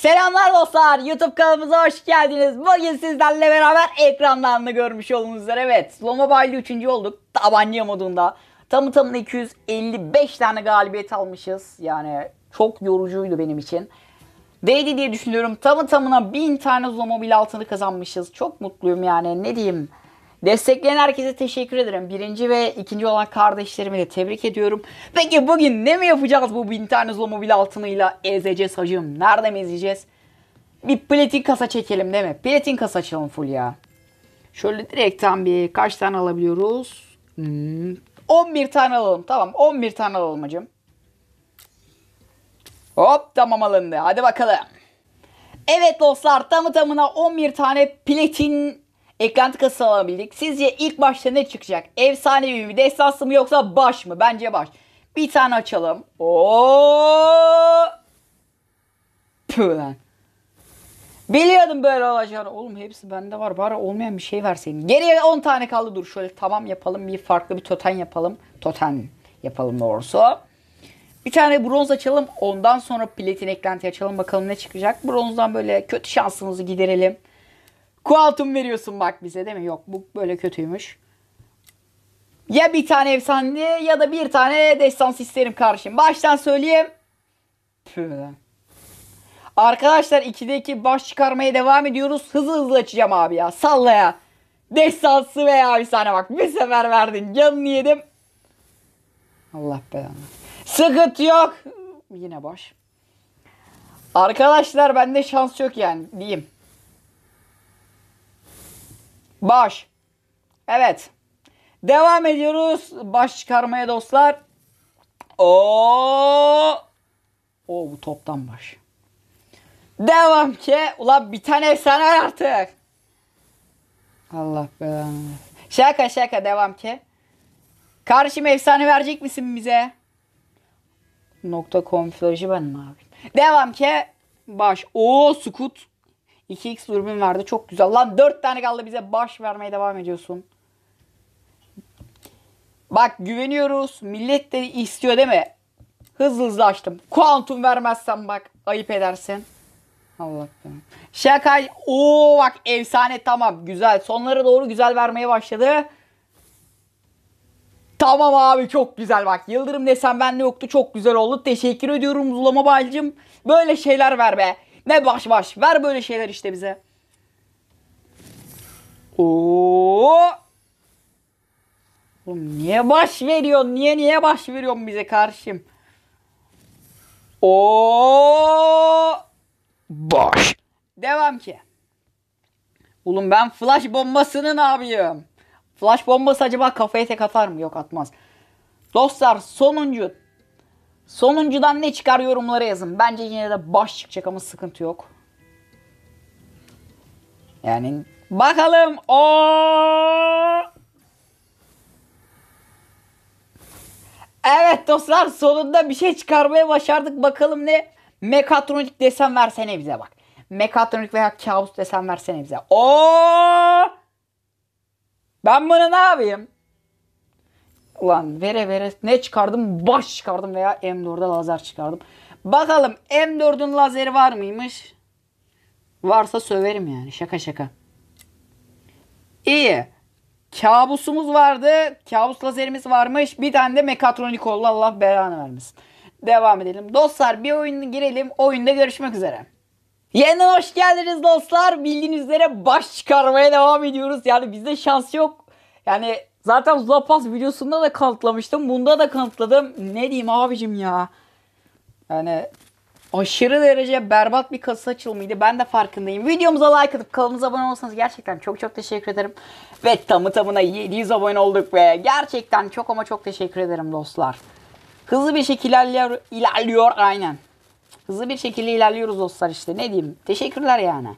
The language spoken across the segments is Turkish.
Selamlar dostlar. YouTube kanalımıza hoş geldiniz. Bugün sizlerle beraber ekranlarını görmüş olduğunuz üzere evet. Slomobile Mobile'de 3. olduk. Tabanca modunda. Tamı tamına 255 tane galibiyet almışız. Yani çok yorucuydu benim için. Değdi diye düşünüyorum. Tamı tamına 1000 tane Slomobile altını kazanmışız. Çok mutluyum yani. Ne diyeyim? Destekleyen herkese teşekkür ederim. Birinci ve ikinci olan kardeşlerimi de tebrik ediyorum. Peki bugün ne mi yapacağız bu bin tane Zlo mobil altınıyla ezeceğiz hacım? Nerede mi ezeceğiz? Bir platin kasa çekelim değil mi? Platin kasa açalım full ya. Şöyle direkten bir kaç tane alabiliyoruz? Hmm. 11 tane alalım. Tamam 11 tane alalım hacım. Hop tamam alındı. Hadi bakalım. Evet dostlar tamı tamına 11 tane platin Eklenti kasası alabildik. Sizce ilk başta ne çıkacak? Efsanevi mi, destansı mı yoksa baş mı? Bence baş. Bir tane açalım. Oo! Püh Biliyordum böyle olacağını. Oğlum hepsi bende var. Bari olmayan bir şey verseydin. Geriye 10 tane kaldı. Dur şöyle tamam yapalım. Bir farklı bir toten yapalım. Toten yapalım doğrusu. Bir tane bronz açalım. Ondan sonra platin eklenti açalım. Bakalım ne çıkacak. Bronzdan böyle kötü şansımızı giderelim. Kualtum veriyorsun bak bize değil mi? Yok bu böyle kötüymüş. Ya bir tane efsane ya da bir tane destans isterim karşım. Baştan söyleyeyim. Püh. Arkadaşlar 2'de 2 baş çıkarmaya devam ediyoruz. Hızlı hızlı açacağım abi ya. Salla ya. Destansı veya efsane bak. Bir sefer verdin. Canını yedim. Allah belanı. Sıkıt yok. Yine baş. Arkadaşlar bende şans yok yani diyeyim. Baş. Evet. Devam ediyoruz. Baş çıkarmaya dostlar. O o bu toptan baş. Devam ki. Ulan bir tane efsane artık. Allah belanı. Şaka şaka devam ki. Kardeşim efsane verecek misin bize? Nokta konfiloloji ben ne yapayım? Devam ki. Baş. O sukut. 2x dürbün verdi. Çok güzel. Lan 4 tane kaldı bize. Baş vermeye devam ediyorsun. Bak güveniyoruz. Millet de istiyor değil mi? Hızlı hızlı açtım. Kuantum vermezsen bak ayıp edersin. Allah benim. Şaka. Oo bak efsane tamam güzel. Sonlara doğru güzel vermeye başladı. Tamam abi çok güzel bak. Yıldırım desem ben bende yoktu çok güzel oldu. Teşekkür ediyorum Zulama Balcım. Böyle şeyler ver be. Ne baş baş. Ver böyle şeyler işte bize. Oo. Oğlum niye baş veriyorsun? Niye niye baş veriyorsun bize karşım? O baş. Devam ki. Oğlum ben flash bombasının abiyim. Flash bombası acaba kafaya tek atar mı? Yok atmaz. Dostlar sonuncu Sonuncudan ne çıkar yorumlara yazın. Bence yine de baş çıkacak ama sıkıntı yok. Yani bakalım o Evet dostlar sonunda bir şey çıkarmaya başardık. Bakalım ne? Mekatronik desen versene bize bak. Mekatronik veya kabus desen versene bize. O Ben bunu ne yapayım? Ulan vere vere ne çıkardım? Baş çıkardım veya M4'de lazer çıkardım. Bakalım M4'ün lazeri var mıymış? Varsa söverim yani. Şaka şaka. İyi. Kabusumuz vardı. Kabus lazerimiz varmış. Bir tane de mekatronik oldu. Allah belanı vermesin. Devam edelim. Dostlar bir oyuna girelim. Oyunda görüşmek üzere. Yeniden hoş geldiniz dostlar. Bildiğiniz üzere baş çıkarmaya devam ediyoruz. Yani bizde şans yok. Yani Zaten Zulapas videosunda da kanıtlamıştım. Bunda da kanıtladım. Ne diyeyim abicim ya. Yani aşırı derece berbat bir kasa açılımıydı. Ben de farkındayım. Videomuza like atıp kanalımıza abone olsanız gerçekten çok çok teşekkür ederim. Ve tamı tamına 700 abone olduk ve gerçekten çok ama çok teşekkür ederim dostlar. Hızlı bir şekilde ilerliyor, ilerliyor aynen. Hızlı bir şekilde ilerliyoruz dostlar işte ne diyeyim. Teşekkürler yani.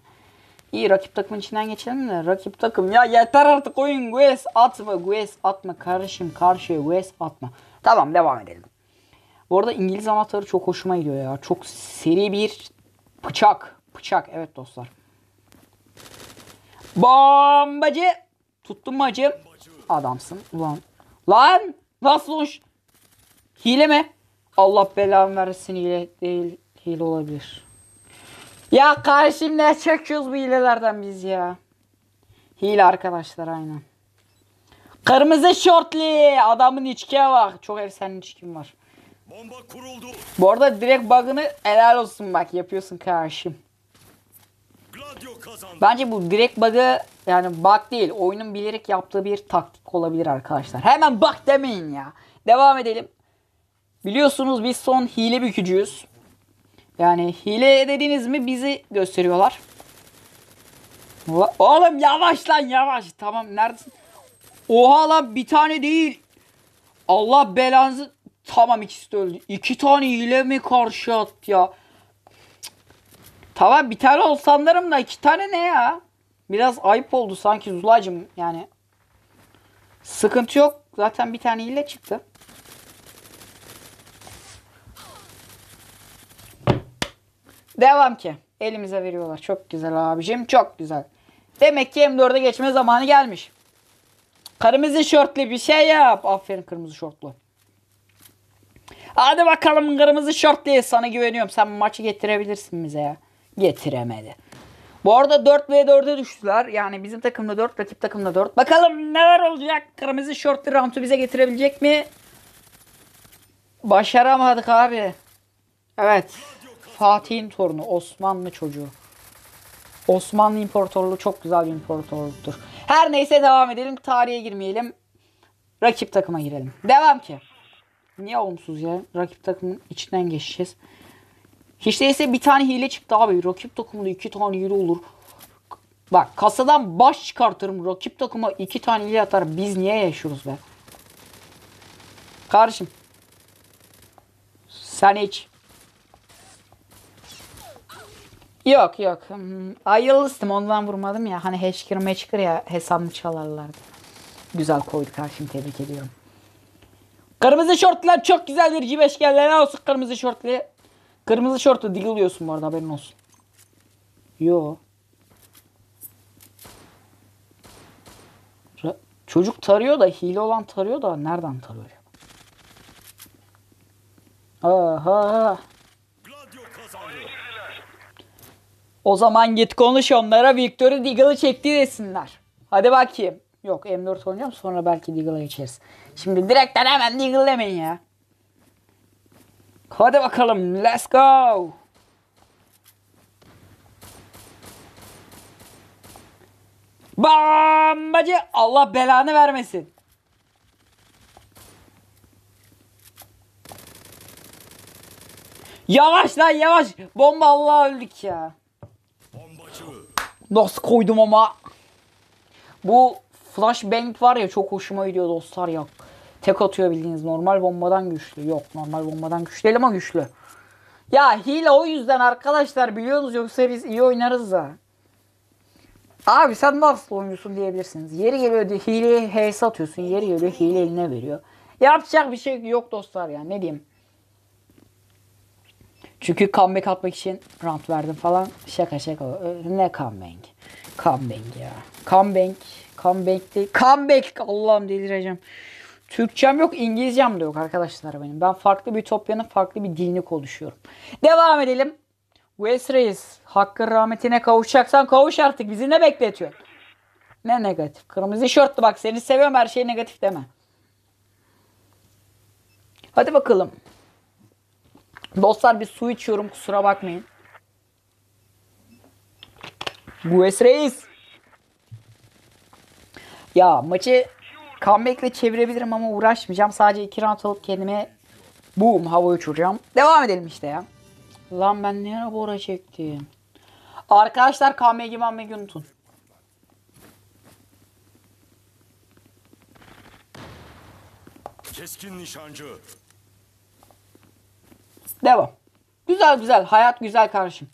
İyi rakip takımın içinden geçelim de. Rakip takım ya yeter artık oyun Gues atma Gues atma kardeşim karşıya Gues atma. Tamam devam edelim. Bu arada İngiliz anahtarı çok hoşuma gidiyor ya. Çok seri bir bıçak. Bıçak evet dostlar. Bombacı. Tuttun mu hacım? Adamsın. Ulan. Lan. Nasıl olmuş? Hile mi? Allah belanı versin hile değil. Hile olabilir. Ya kardeşim ne çekiyoruz bu hilelerden biz ya. Hile arkadaşlar aynen. Kırmızı şortli adamın içkiye bak. Çok efsane içkim var. Bomba kuruldu. Bu arada direkt bug'ını helal olsun bak yapıyorsun kardeşim. Bence bu direkt bug'ı yani bug değil oyunun bilerek yaptığı bir taktik olabilir arkadaşlar. Hemen bak demeyin ya. Devam edelim. Biliyorsunuz biz son hile bükücüyüz. Yani hile dediniz mi bizi gösteriyorlar. Oğlum yavaş lan yavaş. Tamam neredesin? Oha lan bir tane değil. Allah belanızı. Tamam ikisi de öldü. İki tane hile mi karşı at ya? Tamam bir tane olsanlarım da iki tane ne ya? Biraz ayıp oldu sanki Zulacım yani. Sıkıntı yok. Zaten bir tane hile çıktı. Devam ki. Elimize veriyorlar. Çok güzel abicim. Çok güzel. Demek ki M4'e geçme zamanı gelmiş. Kırmızı şortlu bir şey yap. Aferin kırmızı şortlu. Hadi bakalım kırmızı şortlu. Sana güveniyorum. Sen maçı getirebilirsin bize ya. Getiremedi. Bu arada 4 ve 4'e düştüler. Yani bizim takımda 4, rakip takımda 4. Bakalım neler olacak? Kırmızı şortlu roundu bize getirebilecek mi? Başaramadık abi. Evet. Fatih'in torunu, Osmanlı çocuğu. Osmanlı İmparatorluğu çok güzel bir imparatorluktur. Her neyse devam edelim. Tarihe girmeyelim. Rakip takıma girelim. Devam ki. Niye olumsuz ya? Rakip takımın içinden geçeceğiz. Hiç değilse bir tane hile çıktı abi. Rakip takımda iki tane hile olur. Bak kasadan baş çıkartırım. Rakip takıma iki tane hile atar. Biz niye yaşıyoruz be? Kardeşim. Sen hiç Yok yok. Hmm. Ayılısım ondan vurmadım ya. Hani heşkir meşkir ya hesabımı çalarlardı. Güzel koydu karşım tebrik ediyorum. Kırmızı şortlar çok güzel bir cibeş geldi. olsun kırmızı şortlu. Kırmızı şortlu digiliyorsun bu arada haberin olsun. Yo. Çocuk tarıyor da hile olan tarıyor da nereden tarıyor? Aha. O zaman git konuş onlara Victory Deagle'ı çekti desinler. Hadi bakayım. Yok M4 oynuyorum sonra belki Deagle'a geçeriz. Şimdi direkten hemen Deagle demeyin ya. Hadi bakalım let's go. Bambacı Allah belanı vermesin. Yavaş lan yavaş. Bomba Allah öldük ya. Nasıl koydum ama. Bu flashbang var ya çok hoşuma gidiyor dostlar ya. Tek atıyor bildiğiniz normal bombadan güçlü. Yok normal bombadan güçlü değil ama güçlü. Ya hile o yüzden arkadaşlar biliyorsunuz yoksa biz iyi oynarız da. Abi sen nasıl oyuncusun diyebilirsiniz. Yeri geliyor diye hileye HS atıyorsun. Yeri geliyor hile eline veriyor. Yapacak bir şey yok dostlar ya ne diyeyim. Çünkü comeback atmak için rant verdim falan. Şaka şaka. Ee, ne comeback? Comeback ya. Comeback. Comeback değil. Comeback. Allah'ım delireceğim. Türkçem yok, İngilizcem de yok arkadaşlar benim. Ben farklı bir Ütopya'nın farklı bir dilini konuşuyorum. Devam edelim. Wes Reis, hakkın rahmetine kavuşacaksan kavuş artık. Bizi ne bekletiyor? Ne negatif? Kırmızı şortlu bak seni seviyorum her şey negatif deme. Hadi bakalım. Dostlar bir su içiyorum kusura bakmayın. Bu Reis. Ya maçı comeback'le çevirebilirim ama uğraşmayacağım. Sadece iki round alıp kendime boom havaya uçuracağım. Devam edelim işte ya. Lan ben ne ara bora çektim. Arkadaşlar comeback'i comeback'i unutun. Keskin nişancı. Devam. Güzel güzel. Hayat güzel kardeşim.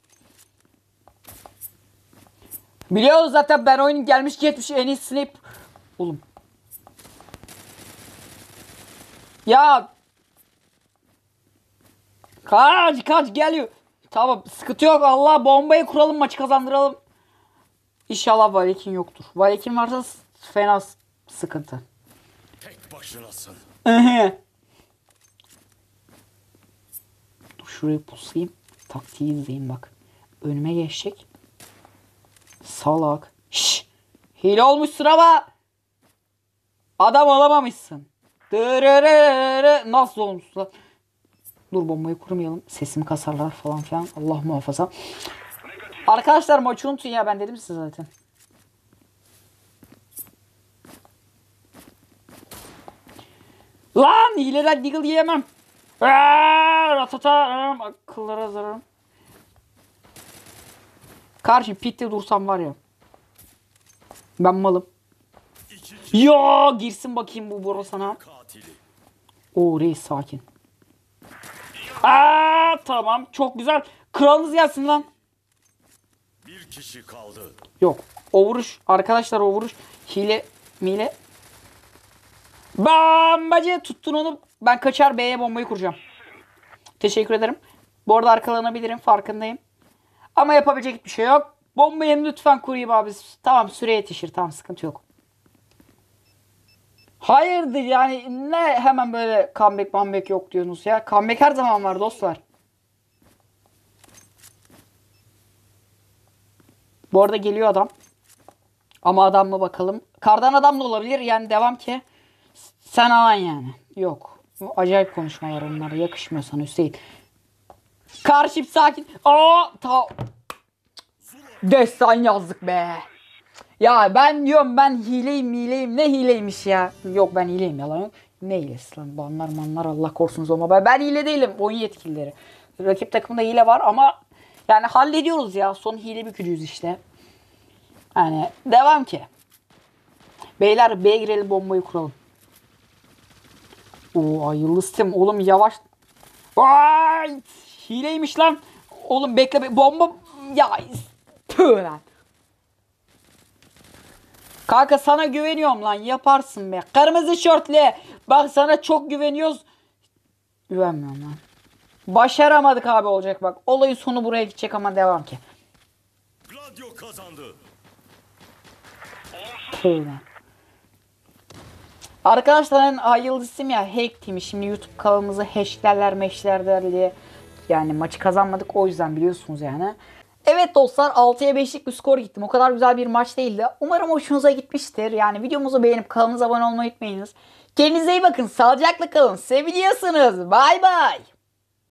Biliyoruz zaten ben oyun gelmiş geçmiş en iyi snip. Oğlum. Ya. Kaç kaç geliyor. Tamam sıkıntı yok. Allah bombayı kuralım maçı kazandıralım. İnşallah Valek'in yoktur. Valek'in varsa fena sıkıntı. Tek başınasın. Şurayı pusayım. Taktiği izleyin bak. Önüme geçecek. Salak. Şşş. Hile olmuşsun ama. Adam olamamışsın. Dırırırı. Nasıl olmuşsun lan? Dur bombayı kurmayalım. sesimi kasarlar falan filan. Allah muhafaza. Arkadaşlar maçı unutun ya. Ben dedim size zaten. Lan hileden deagle yiyemem. Ratata akıllara zararım. Karşı pitte dursam var ya. Ben malım. Ya girsin bakayım bu Boro sana. O reis sakin. Aa tamam çok güzel. Kralınız gelsin lan. Bir kişi kaldı. Yok. O vuruş arkadaşlar o vuruş hile mile. Bambacı tuttun onu ben kaçar B'ye bombayı kuracağım. Teşekkür ederim. Bu arada arkalanabilirim farkındayım. Ama yapabilecek bir şey yok. Bombayı lütfen kurayım abi. Tamam süre yetişir. Tamam sıkıntı yok. Hayırdır yani ne hemen böyle comeback comeback yok diyorsunuz ya. Comeback her zaman var dostlar. Bu arada geliyor adam. Ama adam mı bakalım. Kardan adam da olabilir yani devam ki. Sen alan yani. Yok. Bu acayip konuşmalar onlara. Yakışmıyor sana Hüseyin. Karşıp sakin. Aa ta Destan yazdık be. Ya ben diyorum ben hileyim hileyim. Ne hileymiş ya? Yok ben hileyim yalan yok. Ne hilesi lan? Banlar manlar Allah korusun ama ben, ben hile değilim. Oyun yetkilileri. Rakip takımda hile var ama yani hallediyoruz ya. Son hile bükücüyüz işte. Yani devam ki. Beyler B girelim bombayı kuralım. Oo yıldız tim oğlum yavaş. Ay hileymiş lan. Oğlum bekle be bomba ya tüh lan. Kanka sana güveniyorum lan yaparsın be. Kırmızı şortli. Bak sana çok güveniyoruz. Güvenmiyorum lan. Başaramadık abi olacak bak. Olayın sonu buraya gidecek ama devam ki. Gladio kazandı. Tüh lan. Arkadaşlar ben Ay isim ya hack team'i şimdi YouTube kanalımızı hacklerler meşlerler diye. Yani maçı kazanmadık o yüzden biliyorsunuz yani. Evet dostlar 6'ya 5'lik bir skor gittim. O kadar güzel bir maç değildi. Umarım hoşunuza gitmiştir. Yani videomuzu beğenip kanalımıza abone olmayı unutmayınız. Kendinize iyi bakın. Sağlıcakla kalın. Seviliyorsunuz. Bay bay.